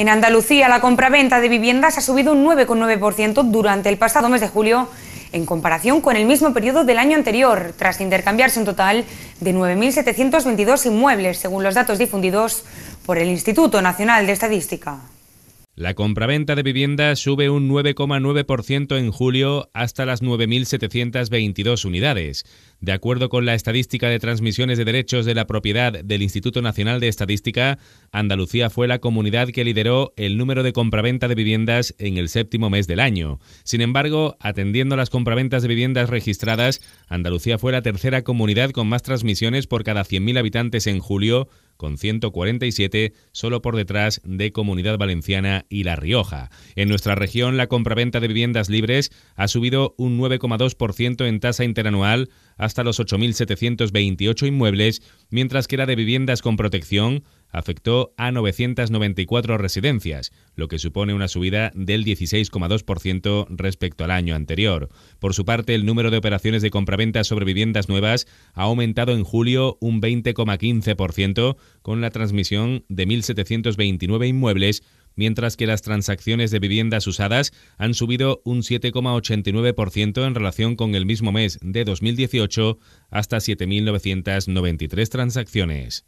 En Andalucía, la compraventa de viviendas ha subido un 9,9% durante el pasado mes de julio en comparación con el mismo periodo del año anterior, tras intercambiarse un total de 9.722 inmuebles, según los datos difundidos por el Instituto Nacional de Estadística. La compraventa de viviendas sube un 9,9% en julio hasta las 9.722 unidades. De acuerdo con la estadística de transmisiones de derechos de la propiedad del Instituto Nacional de Estadística, Andalucía fue la comunidad que lideró el número de compraventa de viviendas en el séptimo mes del año. Sin embargo, atendiendo las compraventas de viviendas registradas, Andalucía fue la tercera comunidad con más transmisiones por cada 100.000 habitantes en julio con 147, solo por detrás de Comunidad Valenciana y La Rioja. En nuestra región, la compraventa de viviendas libres ha subido un 9,2% en tasa interanual hasta los 8.728 inmuebles, mientras que la de viviendas con protección afectó a 994 residencias lo que supone una subida del 16,2% respecto al año anterior. Por su parte, el número de operaciones de compraventa sobre viviendas nuevas ha aumentado en julio un 20,15% con la transmisión de 1.729 inmuebles mientras que las transacciones de viviendas usadas han subido un 7,89% en relación con el mismo mes de 2018 hasta 7.993 transacciones.